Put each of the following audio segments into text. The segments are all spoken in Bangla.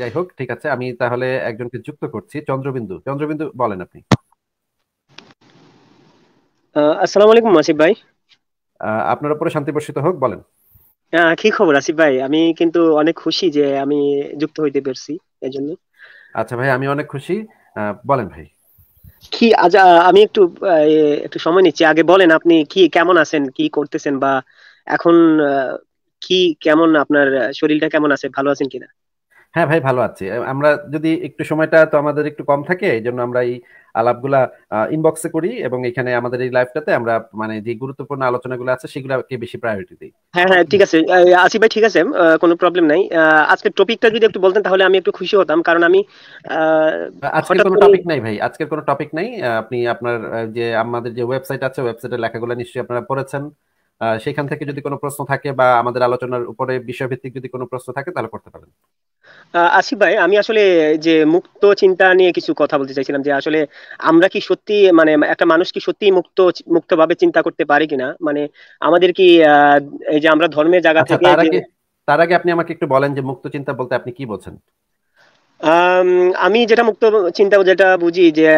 যাই হোক ঠিক আছে আমি তাহলে একজনকে যুক্ত করছি চন্দ্রবিন্দু চন্দ্রবিন্দু বলেন আপনি আলাইকুম আসিফ ভাই আপনার উপরে শান্তি বর্ষিত হোক বলেন কি খবর আসিফ ভাই আমি কিন্তু অনেক খুশি যে আমি যুক্ত হইতে এই জন্য আচ্ছা ভাই আমি অনেক খুশি বলেন ভাই কি আজ আমি একটু একটু সময় নিচ্ছি আগে বলেন আপনি কি কেমন আছেন কি করতেছেন বা এখন কি কেমন আপনার শরীরটা কেমন আছে ভালো আছেন কিনা হ্যাঁ ভাই ভালো আছি আমরা যদি একটু সময়টা তো আমাদের একটু কম থাকে এই জন্য আমরা এই আলাপগুলা ইনবক্সে করি এবং এখানে আমাদের এই লাইভটাতে আমরা মানে যে গুরুত্বপূর্ণ আলোচনাগুলো আছে সেগুলোকে বেশি প্রায়োরিটি দিই হ্যাঁ হ্যাঁ ঠিক আছে আসি ভাই ঠিক আছে কোনো প্রবলেম নাই আজকে টপিকটা যদি একটু বলতেন তাহলে আমি একটু খুশি হতাম কারণ আমি আজকে কোনো টপিক নাই ভাই আজকে কোনো টপিক নাই আপনি আপনার যে আমাদের যে ওয়েবসাইট আছে ওয়েবসাইটের লেখাগুলো নিশ্চয়ই আপনারা পড়েছেন সেখান থেকে যদি কোনো প্রশ্ন থাকে বা আমাদের আলোচনার উপরে বিষয়ভিত্তিক যদি কোনো প্রশ্ন থাকে তাহলে করতে পারেন আসিফ ভাই আমি আসলে যে মুক্ত চিন্তা নিয়ে কিছু কথা বলতে চাইছিলাম যে আসলে আমরা কি সত্যি মানে একটা মানুষ কি সত্যি মুক্ত মুক্তভাবে চিন্তা করতে পারি কিনা মানে আমাদের কি এই যে আমরা ধর্মের জায়গা আচ্ছা, থেকে তার আগে আপনি আমাকে একটু বলেন যে মুক্ত চিন্তা বলতে আপনি কি বলছেন আমি যেটা মুক্ত চিন্তা যেটা বুঝি যে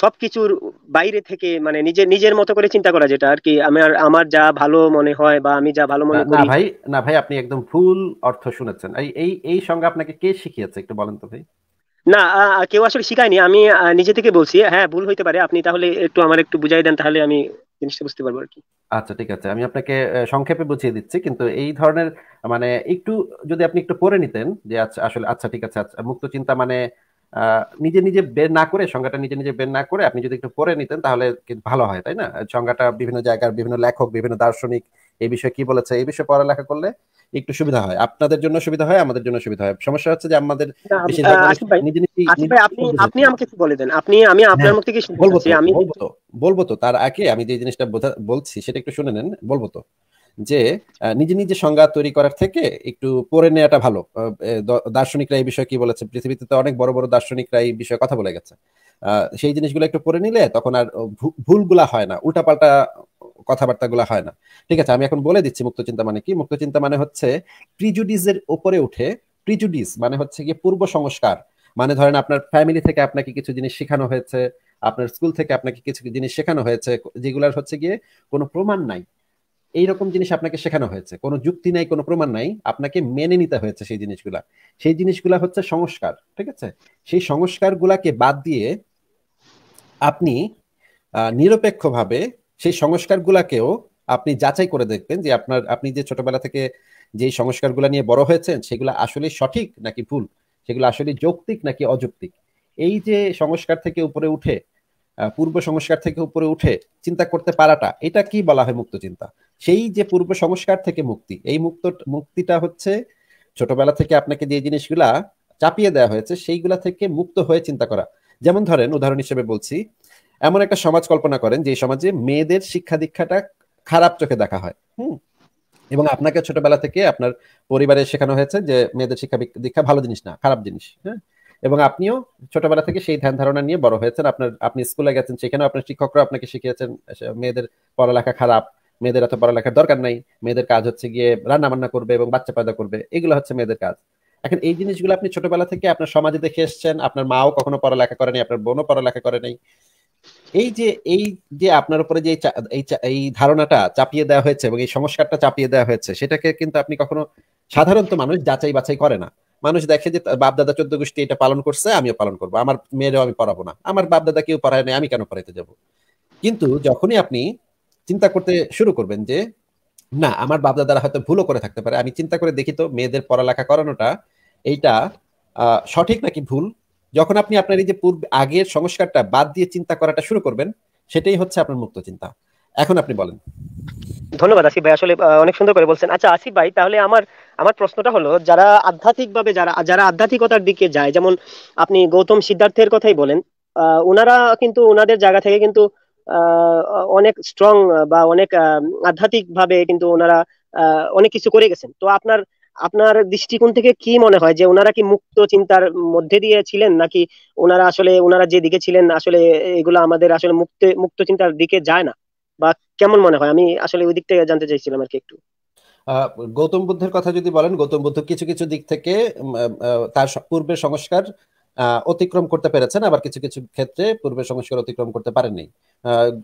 সব কিছুর বাইরে থেকে মানে নিজের নিজের মতো করে চিন্তা করা যেটা আর কি আমার আমার যা ভালো মনে হয় বা আমি যা ভালো মনে করি ভাই না ভাই আপনি একদম ভুল অর্থ শুনেছেন এই এই সংজ্ঞা আপনাকে কে শিখিয়েছে একটু বলেন তো ভাই না কেউ আসলে শিখায়নি আমি নিজে থেকে বলছি হ্যাঁ ভুল হইতে পারে আপনি তাহলে একটু আমার একটু বুঝাই দেন তাহলে আমি জিনিসটা বুঝতে পারবো আর কি আচ্ছা ঠিক আছে আমি আপনাকে সংক্ষেপে বুঝিয়ে দিচ্ছি কিন্তু এই ধরনের মানে একটু যদি আপনি একটু পড়ে নিতেন যে আচ্ছা আসলে আচ্ছা ঠিক আছে আচ্ছা মুক্ত চিন্তা মানে নিজে নিজে বের না করে সংজ্ঞাটা নিজে নিজে বের না করে আপনি যদি একটু পড়ে নিতেন তাহলে কিন্তু ভালো হয় তাই না সংজ্ঞাটা বিভিন্ন জায়গার বিভিন্ন লেখক বিভিন্ন দার্শনিক এই বিষয়ে কি বলেছে এই বিষয়ে পড়ালেখা করলে একটু সুবিধা হয় আপনাদের জন্য সুবিধা হয় আমাদের জন্য সুবিধা হয় সমস্যা হচ্ছে যে আমাদের আপনি আমাকে কি বলে দেন আপনি আমি হ্যাঁ, আপনার মুখ থেকে বলবো আমি বলবো তো বলবো তো তার আগে আমি যে জিনিসটা বলছি সেটা একটু শুনে নেন বলবো তো যে নিজে নিজে সংজ্ঞা তৈরি করার থেকে একটু পড়ে নেওয়াটা ভালো দার্শনিকরা এই বিষয়ে কি বলেছে পৃথিবীতে তো অনেক বড় বড় দার্শনিকরা এই বিষয়ে কথা বলে গেছে সেই জিনিসগুলো একটু পড়ে নিলে তখন আর ভুলগুলা হয় না উল্টাপাল্টা গুলা হয় না ঠিক আছে আমি এখন বলে দিচ্ছি মুক্ত চিন্তা মানে কি মুক্ত চিন্তা মানে হচ্ছে প্রিজুডিসের ওপরে উঠে প্রিজুডিস মানে হচ্ছে গিয়ে পূর্ব সংস্কার মানে ধরেন আপনার ফ্যামিলি থেকে আপনাকে কিছু জিনিস শেখানো হয়েছে আপনার স্কুল থেকে আপনাকে কিছু জিনিস শেখানো হয়েছে যেগুলার হচ্ছে গিয়ে কোনো প্রমাণ নাই এইরকম জিনিস আপনাকে শেখানো হয়েছে কোনো যুক্তি নাই কোনো প্রমাণ নাই আপনাকে মেনে নিতে হয়েছে সেই জিনিসগুলা সেই জিনিসগুলা হচ্ছে সংস্কার ঠিক আছে সেই সংস্কারগুলাকে বাদ দিয়ে আপনি নিরপেক্ষভাবে সেই গুলাকেও আপনি যাচাই করে দেখবেন যে আপনার আপনি যে ছোটবেলা থেকে যে সংস্কারগুলো নিয়ে বড় হয়েছেন সেগুলো আসলে সঠিক নাকি ভুল সেগুলো আসলে যৌক্তিক নাকি অযৌক্তিক এই যে সংস্কার থেকে উপরে উঠে পূর্ব সংস্কার থেকে উপরে উঠে চিন্তা করতে পারাটা এটা কি বলা হয় মুক্ত চিন্তা সেই যে পূর্ব সংস্কার থেকে মুক্তি এই মুক্ত মুক্তিটা হচ্ছে ছোটবেলা থেকে আপনাকে যে জিনিসগুলা চাপিয়ে দেওয়া হয়েছে সেইগুলা থেকে মুক্ত হয়ে চিন্তা করা যেমন ধরেন উদাহরণ হিসেবে বলছি এমন একটা সমাজ কল্পনা করেন যে সমাজে মেয়েদের শিক্ষা দীক্ষাটা খারাপ চোখে দেখা হয় হুম এবং আপনাকে ছোটবেলা থেকে আপনার পরিবারে শেখানো হয়েছে যে মেয়েদের শিক্ষা দীক্ষা ভালো জিনিস না খারাপ জিনিস হ্যাঁ এবং আপনিও ছোটবেলা থেকে সেই ধ্যান ধারণা নিয়ে বড় হয়েছেন আপনার আপনি স্কুলে গেছেন সেখানেও আপনার শিক্ষকরা আপনাকে শিখিয়েছেন মেয়েদের পড়ালেখা খারাপ মেয়েদের এত পড়ালেখার দরকার নাই মেয়েদের কাজ হচ্ছে গিয়ে রান্না বান্না করবে এবং বাচ্চা পয়দা করবে এগুলো হচ্ছে মেয়েদের কাজ এখন এই জিনিসগুলো আপনি ছোটবেলা থেকে আপনার সমাজে দেখে এসছেন আপনার মাও কখনো পড়ালেখা করেনি আপনার বোনও পড়ালেখা করে নাই এই যে এই যে আপনার উপরে যে এই ধারণাটা চাপিয়ে দেওয়া হয়েছে এবং এই সংস্কারটা চাপিয়ে দেওয়া হয়েছে সেটাকে কিন্তু আপনি কখনো সাধারণত মানুষ যাচাই বাছাই করে না মানুষ দেখে যে বাপ দাদা চোদ্দ গোষ্ঠী এটা পালন করছে আমিও পালন করবো আমার মেয়েরাও আমি পড়াবো না আমার বাপ দাদা কেউ পড়ায় নাই আমি কেন পড়াইতে যাব কিন্তু যখনই আপনি চিন্তা করতে শুরু করবেন যে না আমার বাপদাদারা হয়তো ভুলও করে থাকতে পারে আমি চিন্তা করে দেখি তো মেয়েদের পড়ালেখা করানোটা এইটা সঠিক নাকি ভুল যখন আপনি আপনার এই যে পূর্ব আগের সংস্কারটা বাদ দিয়ে চিন্তা করাটা শুরু করবেন সেটাই হচ্ছে আপনার মুক্ত চিন্তা এখন আপনি বলেন ধন্যবাদ আসিফ ভাই আসলে অনেক সুন্দর করে বলছেন আচ্ছা আসিফ ভাই তাহলে আমার আমার প্রশ্নটা হলো যারা আধ্যাত্মিক ভাবে যারা যারা আধ্যাত্মিকতার দিকে যায় যেমন আপনি গৌতম সিদ্ধার্থের কথাই বলেন আহ ওনারা কিন্তু ওনাদের জায়গা থেকে কিন্তু অনেক স্ট্রং বা অনেক আধ্যাত্মিক ভাবে কিন্তু ওনারা অনেক কিছু করে গেছেন তো আপনার আপনার দৃষ্টিকোণ থেকে কি মনে হয় যে ওনারা কি মুক্ত চিন্তার মধ্যে দিয়ে ছিলেন নাকি ওনারা আসলে ওনারা যে দিকে ছিলেন আসলে এগুলো আমাদের আসলে মুক্ত মুক্ত চিন্তার দিকে যায় না বা কেমন মনে হয় আমি আসলে ওই দিকটা জানতে চাইছিলাম আর কি একটু গৌতম বুদ্ধের কথা যদি বলেন গৌতম বুদ্ধ কিছু কিছু দিক থেকে তার পূর্বের সংস্কার অতিক্রম করতে পেরেছেন আবার কিছু কিছু ক্ষেত্রে পূর্বের সংস্কার অতিক্রম করতে পারেননি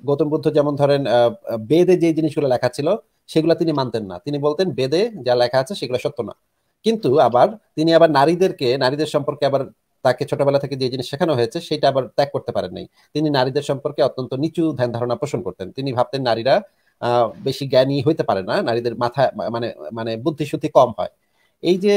গৌতম বুদ্ধ যেমন ধরেন বেদে যে জিনিসগুলো লেখা ছিল সেগুলো তিনি মানতেন না তিনি বলতেন বেদে যা লেখা আছে সেগুলো সত্য না কিন্তু আবার তিনি আবার নারীদেরকে নারীদের সম্পর্কে আবার তাকে ছোটবেলা থেকে যে জিনিস শেখানো হয়েছে সেটা আবার ত্যাগ করতে পারেন নাই তিনি নারীদের সম্পর্কে অত্যন্ত নিচু ধ্যান ধারণা পোষণ করতেন তিনি ভাবতেন নারীরা বেশি জ্ঞানী হইতে পারে না নারীদের মাথা মানে মানে বুদ্ধিশুদ্ধি কম হয় এই যে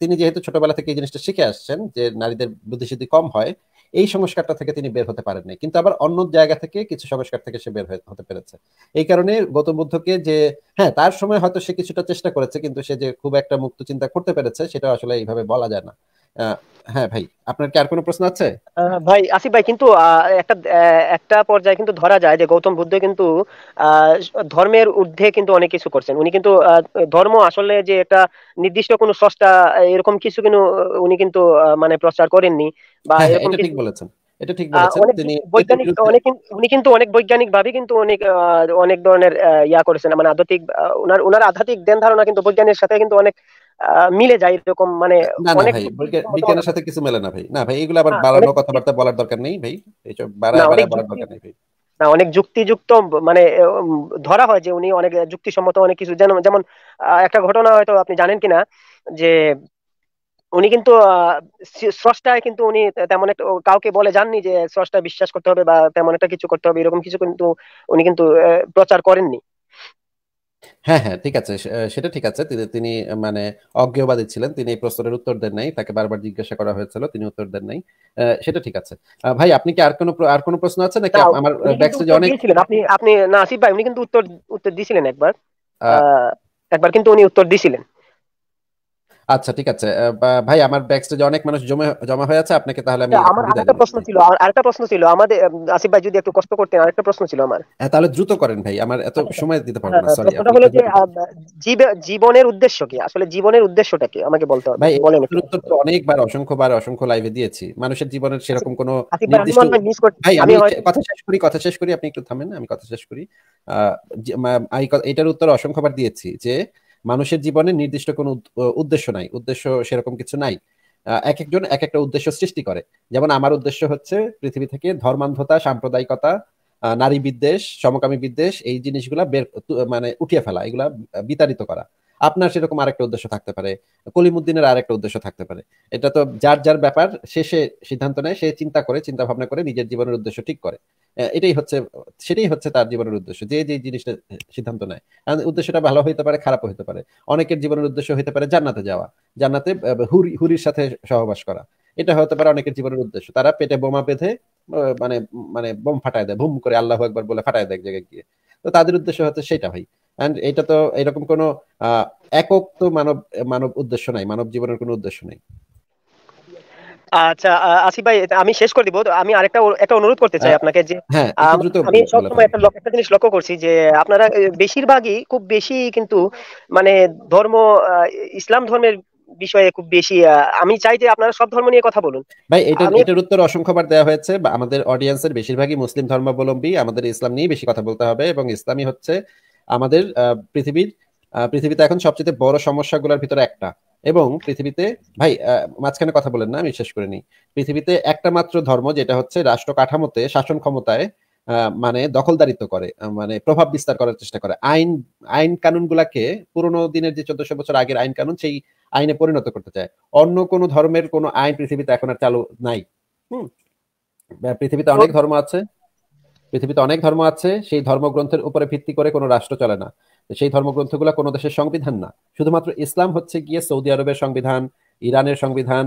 তিনি যেহেতু ছোটবেলা থেকে এই জিনিসটা শিখে আসছেন যে নারীদের বুদ্ধিসিদ্ধি কম হয় এই সংস্কারটা থেকে তিনি বের হতে পারেন নাই কিন্তু আবার অন্য জায়গা থেকে কিছু সংস্কার থেকে সে বের হতে পেরেছে এই কারণে গৌতম বুদ্ধকে যে হ্যাঁ তার সময় হয়তো সে কিছুটা চেষ্টা করেছে কিন্তু সে যে খুব একটা মুক্ত চিন্তা করতে পেরেছে সেটা আসলে এইভাবে বলা যায় না হ্যাঁ ভাই আপনার কি আর কোনো প্রশ্ন আছে ভাই আসিফ ভাই কিন্তু একটা একটা পর্যায়ে কিন্তু ধরা যায় যে গৌতম বুদ্ধ কিন্তু ধর্মের ঊর্ধ্বে কিন্তু অনেক কিছু করছেন উনি কিন্তু ধর্ম আসলে যে একটা নির্দিষ্ট কোনো স্রষ্টা এরকম কিছু কিন্তু উনি কিন্তু মানে প্রচার করেননি বা হ্যাঁ, হ্যাঁ, এরকম ঠিক বলেছেন এটা ঠিক বলেছেন তিনি বৈজ্ঞানিক অনেক উনি কিন্তু অনেক বৈজ্ঞানিক ভাবে কিন্তু অনেক অনেক ধরনের ইয়া করেছেন মানে আধ্যাত্মিক উনার ওনার আধ্যাত্মিক দেন ধারণা কিন্তু বৈজ্ঞানিক সাথে কিন্তু অনেক মিলে যায় এরকম মানে অনেক বিজ্ঞানের সাথে কিছু মেলে না ভাই না ভাই এগুলো আবার বাড়ানো কথাবার্তা বলার দরকার নেই ভাই এইসব বাড়ানো বলার দরকার নেই ভাই না অনেক যুক্তিযুক্ত মানে ধরা হয় যে উনি অনেক যুক্তিসম্মত অনেক কিছু যেমন যেমন একটা ঘটনা হয়তো আপনি জানেন কিনা যে উনি কিন্তু স্রষ্টায় কিন্তু উনি তেমন একটা কাউকে বলে যাননি যে স্রষ্টায় বিশ্বাস করতে হবে বা তেমন একটা কিছু করতে হবে এরকম কিছু কিন্তু উনি কিন্তু প্রচার করেননি হ্যাঁ, হ্যাঁ, ঠিক আছে। সেটা ঠিক আছে। তিনি তিনি মানে অজ্ঞবাদী ছিলেন। তিনি এই প্রশ্নের উত্তর দেন নাই। তাকে বারবার জিজ্ঞাসা করা হয়েছিল। তিনি উত্তর দেন নাই। সেটা ঠিক আছে। ভাই আপনি কি আর কোন আর কোন প্রশ্ন আছে নাকি আমার ব্যাকস্টেজে অনেক ছিলেন আপনি আপনি না আসিফ ভাই উনি কিন্তু উত্তর উত্তর দিছিলেন একবার। একবার কিন্তু উনি উত্তর দিছিলেন। আচ্ছা ঠিক আছে ভাই আমার ব্যাক স্টেজে অনেক মানুষ জমা জমা হয়ে আছে আপনাকে তাহলে আমি আমার আরেকটা প্রশ্ন ছিল আর আরেকটা প্রশ্ন ছিল আমাদের আসিফ ভাই যদি একটু কষ্ট করতেন আরেকটা প্রশ্ন ছিল আমার হ্যাঁ তাহলে দ্রুত করেন ভাই আমার এত আচ্ছা। সময় দিতে পারবো না সরি হ্যাঁ, এটা হলো যে জীবনের উদ্দেশ্য কি আসলে জীবনের উদ্দেশ্যটা কি আমাকে বলতে হবে ভাই বলেন উত্তর তো অনেকবার অসংখ্যবার অসংখ্য লাইভে দিয়েছি মানুষের জীবনের আচ্ছা, সেরকম কোনো নির্দিষ্ট ভাই আমি কথা শেষ করি কথা শেষ করি আপনি একটু থামেন আমি কথা শেষ করি এটার উত্তর অসংখ্যবার দিয়েছি যে মানুষের জীবনে নির্দিষ্ট কোনো উদ্দেশ্য নাই উদ্দেশ্য সেরকম কিছু নাই এক একজন এক একটা উদ্দেশ্য সৃষ্টি করে যেমন আমার উদ্দেশ্য হচ্ছে পৃথিবী থেকে ধর্মান্ধতা সাম্প্রদায়িকতা নারী বিদ্বেষ সমকামী বিদ্বেষ এই জিনিসগুলা বের মানে উঠিয়ে ফেলা এগুলা বিতাড়িত করা আপনার সেরকম আরেকটা উদ্দেশ্য থাকতে পারে কলিমুদ্দিনের আরেকটা উদ্দেশ্য থাকতে পারে এটা তো যার যার ব্যাপার শেষে সিদ্ধান্ত নেয় সে চিন্তা করে চিন্তা ভাবনা করে নিজের জীবনের উদ্দেশ্য ঠিক করে এটাই হচ্ছে সেটাই হচ্ছে তার জীবনের উদ্দেশ্য যে যে জিনিসটা সিদ্ধান্ত নেয় উদ্দেশ্যটা ভালো হইতে পারে খারাপ হইতে পারে অনেকের জীবনের উদ্দেশ্য হইতে পারে জান্নাতে যাওয়া জান্নাতে হুরি হুরির সাথে সহবাস করা এটা হতে পারে অনেকের জীবনের উদ্দেশ্য তারা পেটে বোমা বেঁধে মানে মানে বোম ফাটায় দেয় বোম করে আল্লাহ একবার বলে ফাটায় দেয় এক জায়গায় গিয়ে তো তাদের উদ্দেশ্য হচ্ছে সেটা ভাই অ্যান্ড এটা তো এরকম কোনো একক তো মানব মানব উদ্দেশ্য নাই মানব জীবনের কোনো উদ্দেশ্য নাই আচ্ছা আসিফ ভাই আমি শেষ করে দিব আমি আরেকটা একটা অনুরোধ করতে চাই আপনাকে যে হ্যাঁ, আমি সবসময় একটা একটা জিনিস লক্ষ্য করছি যে আপনারা বেশিরভাগই খুব বেশি কিন্তু মানে ধর্ম ইসলাম ধর্মের বিষয়ে খুব বেশি আমি চাই যে আপনারা সব ধর্ম নিয়ে কথা বলুন ভাই এটা এটার উত্তর অসংখ্যবার দেওয়া হয়েছে আমাদের অডিয়েন্সের বেশিরভাগই মুসলিম ধর্মাবলম্বী আমাদের ইসলাম নিয়ে বেশি কথা বলতে হবে এবং ইসলামই হচ্ছে আমাদের পৃথিবীর পৃথিবীতে এখন সবচেয়ে বড় সমস্যাগুলোর ভিতরে একটা এবং পৃথিবীতে ভাই মাঝখানে কথা বলেন না বিশ্বাস করে নিই পৃথিবীতে একটা মাত্র ধর্ম যেটা হচ্ছে রাষ্ট্র কাঠামোতে শাসন ক্ষমতায় মানে দখলদারিত্ব করে মানে প্রভাব বিস্তার করার চেষ্টা করে আইন আইন কানুন গুলাকে পুরোনো দিনের যে চোদ্দশো বছর আগের আইন কানুন সেই আইনে পরিণত করতে চায় অন্য কোন ধর্মের কোন আইন পৃথিবীতে এখন আর চালু নাই হম পৃথিবীতে অনেক ধর্ম আছে পৃথিবীতে অনেক ধর্ম আছে সেই ধর্মগ্রন্থের উপরে ভিত্তি করে কোনো রাষ্ট্র চলে না সেই ধর্মগ্রন্থগুলো কোনো দেশের সংবিধান না শুধুমাত্র ইসলাম হচ্ছে গিয়ে সৌদি আরবের সংবিধান ইরানের সংবিধান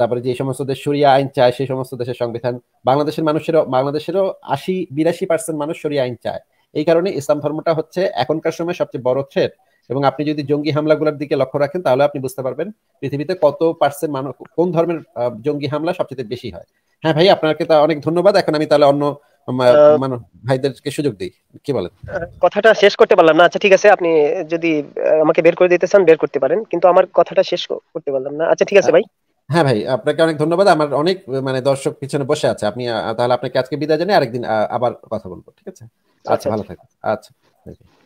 তারপরে যে সমস্ত দেশ সরিয়া আইন চায় সেই সমস্ত দেশের সংবিধান বাংলাদেশের মানুষেরও বাংলাদেশেরও আশি বিরাশি পার্সেন্ট মানুষ সরিয়া আইন চায় এই কারণে ইসলাম ধর্মটা হচ্ছে এখনকার সময় সবচেয়ে বড় থ্রেট এবং আপনি যদি জঙ্গি হামলাগুলোর দিকে লক্ষ্য রাখেন তাহলে আপনি বুঝতে পারবেন পৃথিবীতে কত পার্সেন্ট মানুষ কোন ধর্মের জঙ্গি হামলা সবচেয়ে বেশি হয় হ্যাঁ ভাই আপনাকে তা অনেক ধন্যবাদ এখন আমি তাহলে অন্য মানে ভাইদের কে সুযোগ দিই কি বলেন কথাটা শেষ করতে পারলাম না আচ্ছা ঠিক আছে আপনি যদি আমাকে বের করে দিতে চান বের করতে পারেন কিন্তু আমার কথাটা শেষ করতে পারলাম না আচ্ছা ঠিক আছে ভাই হ্যাঁ ভাই আপনাকে অনেক ধন্যবাদ আমার অনেক মানে দর্শক পিছনে বসে আছে আপনি তাহলে আপনাকে আজকে বিদায় জানিয়ে আরেকদিন আবার কথা বলবো ঠিক আছে আচ্ছা, আচ্ছা ভালো থাকবেন আচ্ছা, আচ্ছা